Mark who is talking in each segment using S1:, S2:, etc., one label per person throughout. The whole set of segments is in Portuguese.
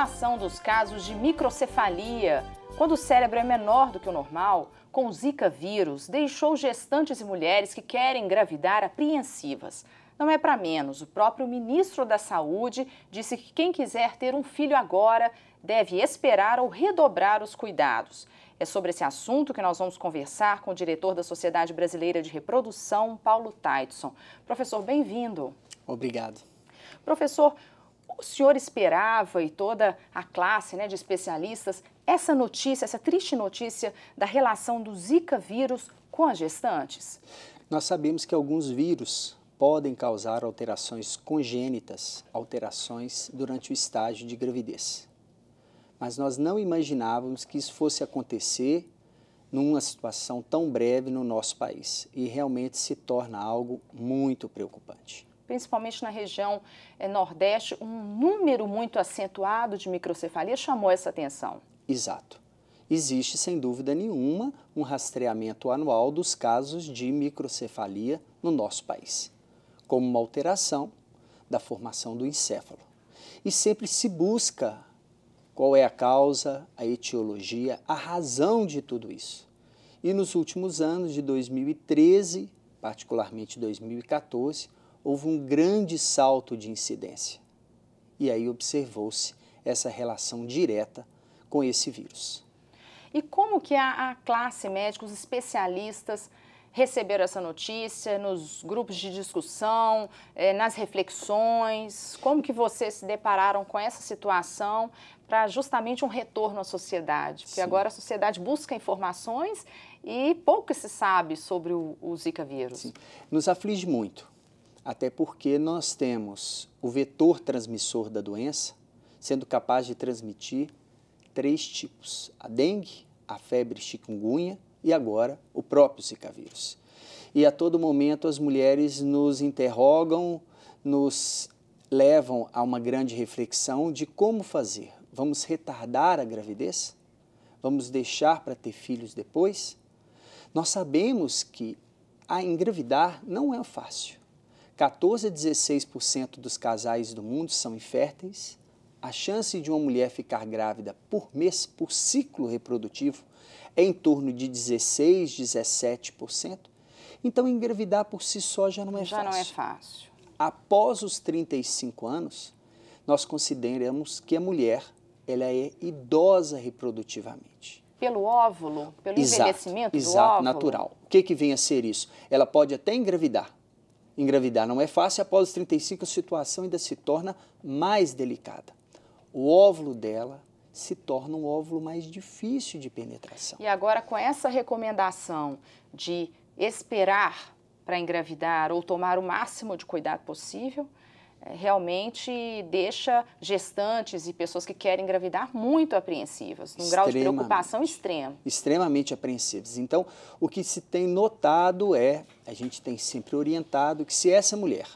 S1: relação dos casos de microcefalia, quando o cérebro é menor do que o normal, com o Zika vírus, deixou gestantes e mulheres que querem engravidar apreensivas. Não é para menos, o próprio ministro da Saúde disse que quem quiser ter um filho agora deve esperar ou redobrar os cuidados. É sobre esse assunto que nós vamos conversar com o diretor da Sociedade Brasileira de Reprodução, Paulo Taitson. Professor, bem-vindo. Obrigado. Professor, o senhor esperava e toda a classe né, de especialistas essa notícia, essa triste notícia da relação do Zika vírus com as gestantes?
S2: Nós sabemos que alguns vírus podem causar alterações congênitas, alterações durante o estágio de gravidez. Mas nós não imaginávamos que isso fosse acontecer numa situação tão breve no nosso país e realmente se torna algo muito preocupante
S1: principalmente na região eh, Nordeste, um número muito acentuado de microcefalia chamou essa atenção.
S2: Exato. Existe, sem dúvida nenhuma, um rastreamento anual dos casos de microcefalia no nosso país, como uma alteração da formação do encéfalo. E sempre se busca qual é a causa, a etiologia, a razão de tudo isso. E nos últimos anos, de 2013, particularmente 2014, houve um grande salto de incidência. E aí observou-se essa relação direta com esse vírus.
S1: E como que a, a classe médica, os especialistas, receberam essa notícia nos grupos de discussão, eh, nas reflexões? Como que vocês se depararam com essa situação para justamente um retorno à sociedade? Porque Sim. agora a sociedade busca informações e pouco se sabe sobre o, o Zika vírus. Sim.
S2: Nos aflige muito, até porque nós temos o vetor transmissor da doença sendo capaz de transmitir três tipos: a dengue, a febre chikungunya e agora o próprio Zika vírus. E a todo momento as mulheres nos interrogam, nos levam a uma grande reflexão de como fazer. Vamos retardar a gravidez? Vamos deixar para ter filhos depois? Nós sabemos que a engravidar não é fácil 14 a 16% dos casais do mundo são inférteis. A chance de uma mulher ficar grávida por mês por ciclo reprodutivo é em torno de 16, 17%. Então engravidar por si só já não é já fácil. Já não é fácil. Após os 35 anos, nós consideramos que a mulher ela é idosa reprodutivamente
S1: pelo óvulo, pelo exato, envelhecimento exato, do óvulo. Exato, natural.
S2: O que, que vem a ser isso? Ela pode até engravidar, Engravidar não é fácil, após os 35 a situação ainda se torna mais delicada. O óvulo dela se torna um óvulo mais difícil de penetração.
S1: E agora com essa recomendação de esperar para engravidar ou tomar o máximo de cuidado possível, é, realmente deixa gestantes e pessoas que querem engravidar muito apreensivas, num grau de preocupação extremo.
S2: Extremamente apreensivas. Então, o que se tem notado é, a gente tem sempre orientado que se essa mulher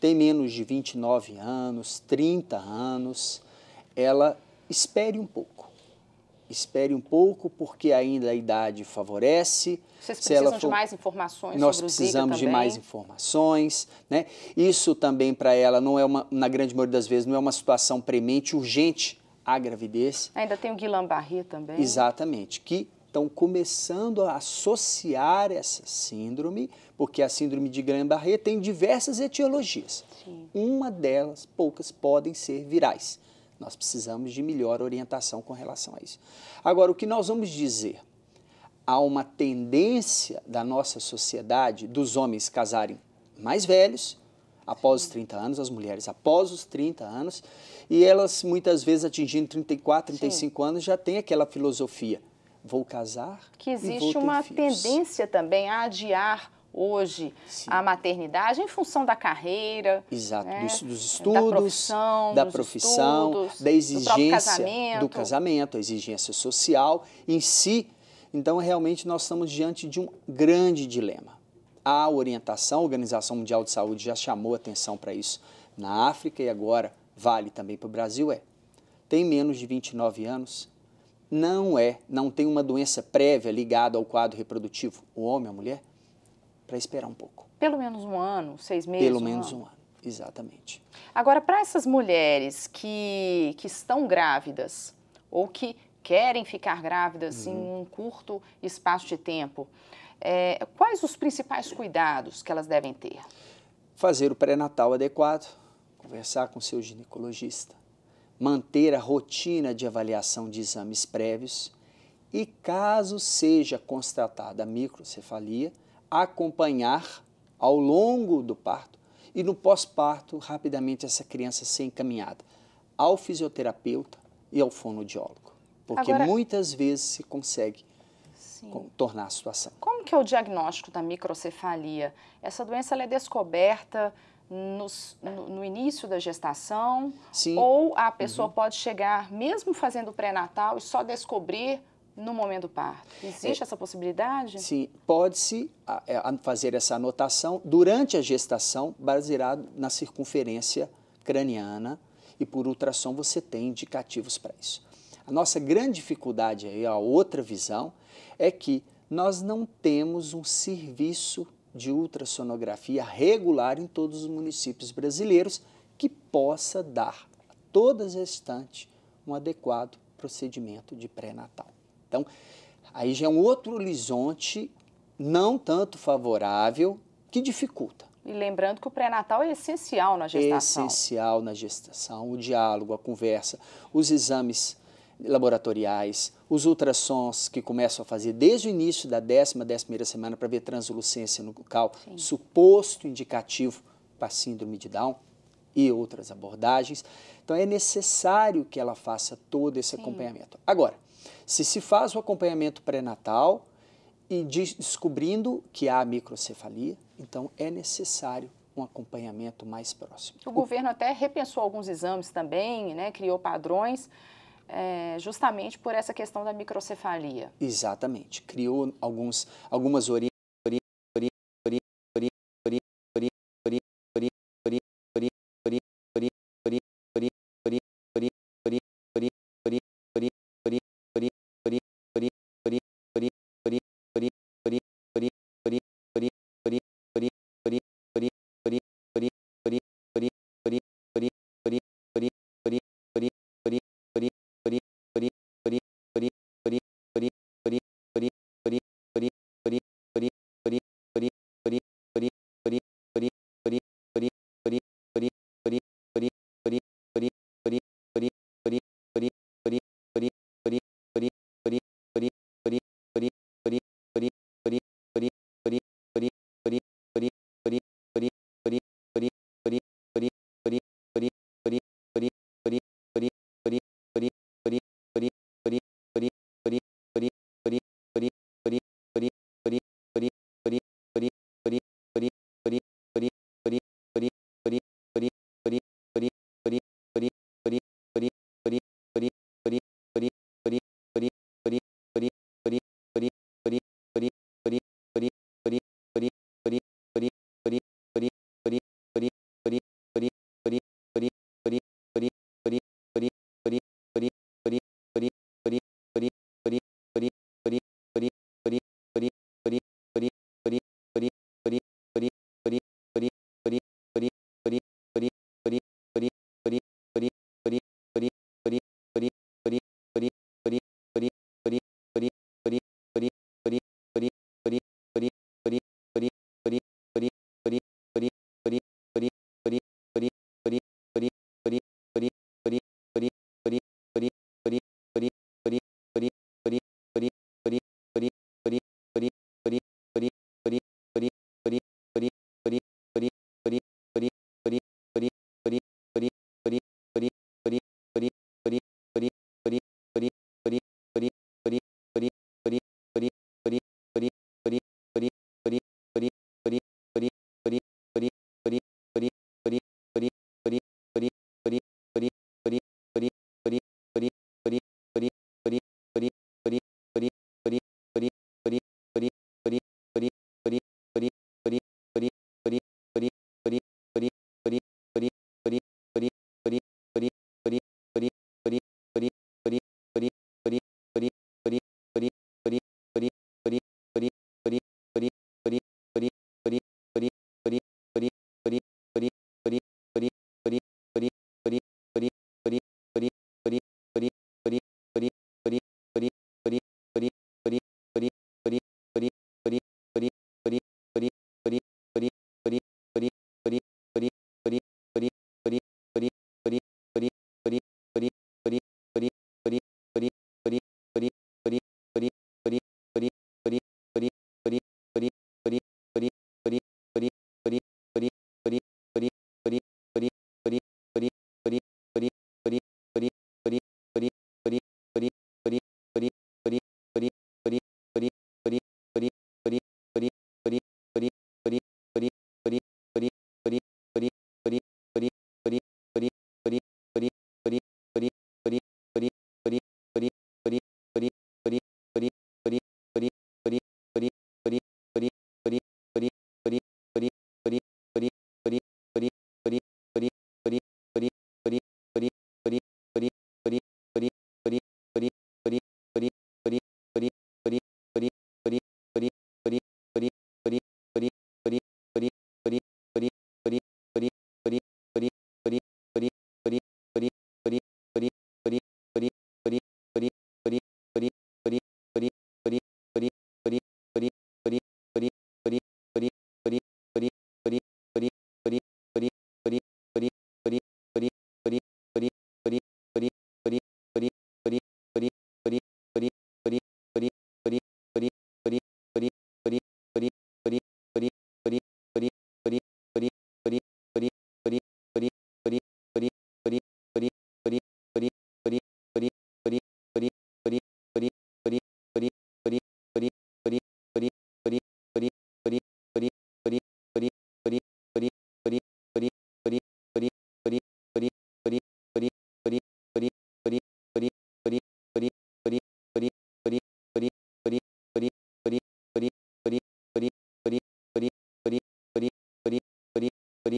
S2: tem menos de 29 anos, 30 anos, ela espere um pouco. Espere um pouco porque ainda a idade favorece, vocês precisam for, de mais
S1: informações Nós precisamos de mais
S2: informações. Né? Isso também para ela não é uma, na grande maioria das vezes, não é uma situação premente, urgente a gravidez.
S1: Ainda tem o Guillain-Barré também.
S2: Exatamente, que estão começando a associar essa síndrome, porque a síndrome de Guillain-Barré tem diversas etiologias. Sim. Uma delas, poucas, podem ser virais. Nós precisamos de melhor orientação com relação a isso. Agora, o que nós vamos dizer? há uma tendência da nossa sociedade dos homens casarem mais velhos, após os 30 anos, as mulheres após os 30 anos, e elas muitas vezes atingindo 34, 35 Sim. anos já tem aquela filosofia: vou casar.
S3: Que
S1: existe uma tendência também a adiar hoje Sim. a maternidade em função da carreira,
S2: Exato, né? dos, dos, estudos, da profissão, da, profissão, estudos, da exigência do, casamento. do casamento, a exigência social em si então, realmente, nós estamos diante de um grande dilema. A orientação, a Organização Mundial de Saúde já chamou atenção para isso na África e agora vale também para o Brasil, é tem menos de 29 anos, não é, não tem uma doença prévia ligada ao quadro reprodutivo, o homem, a mulher, para esperar um pouco.
S1: Pelo menos um ano, seis
S2: meses? Pelo um menos ano. um ano, exatamente.
S1: Agora, para essas mulheres que, que estão grávidas ou que querem ficar grávidas uhum. em um curto espaço de tempo, é, quais os principais cuidados que elas devem ter?
S2: Fazer o pré-natal adequado, conversar com seu ginecologista, manter a rotina de avaliação de exames prévios e, caso seja constatada microcefalia, acompanhar ao longo do parto e no pós-parto, rapidamente essa criança ser encaminhada ao fisioterapeuta e ao fonodiólogo. Porque Agora, muitas vezes se consegue sim. tornar a situação. Como
S1: que é o diagnóstico da microcefalia? Essa doença é descoberta nos, no, no, início da gestação? Sim. Ou a pessoa uhum. pode chegar, mesmo fazendo pré-natal, e só descobrir no momento do parto? Existe é, essa possibilidade?
S2: Sim, pode-se é, fazer essa anotação durante a gestação, baseado na circunferência craniana, e por ultrassom você tem indicativos para isso. A nossa grande dificuldade aí, a outra visão, é que nós não temos um serviço de ultrassonografia regular em todos os municípios brasileiros que possa dar a todas restantes um adequado procedimento de pré-natal. Então, aí já é um outro horizonte não tanto favorável que dificulta.
S1: E lembrando que o pré-natal é essencial na gestação. É
S2: essencial na gestação, o diálogo, a conversa, os exames laboratoriais, os ultrassons que começam a fazer desde o início da décima, décima primeira semana para ver translucência no cal, Sim. suposto indicativo para síndrome de Down e outras abordagens. Então é necessário que ela faça todo esse Sim. acompanhamento. Agora, se se faz o acompanhamento pré-natal e descobrindo que há microcefalia, então é necessário um acompanhamento mais próximo.
S1: O, o governo até repensou alguns exames também, né, criou padrões é, justamente por essa questão da microcefalia.
S2: Exatamente. Criou
S3: alguns, algumas orientações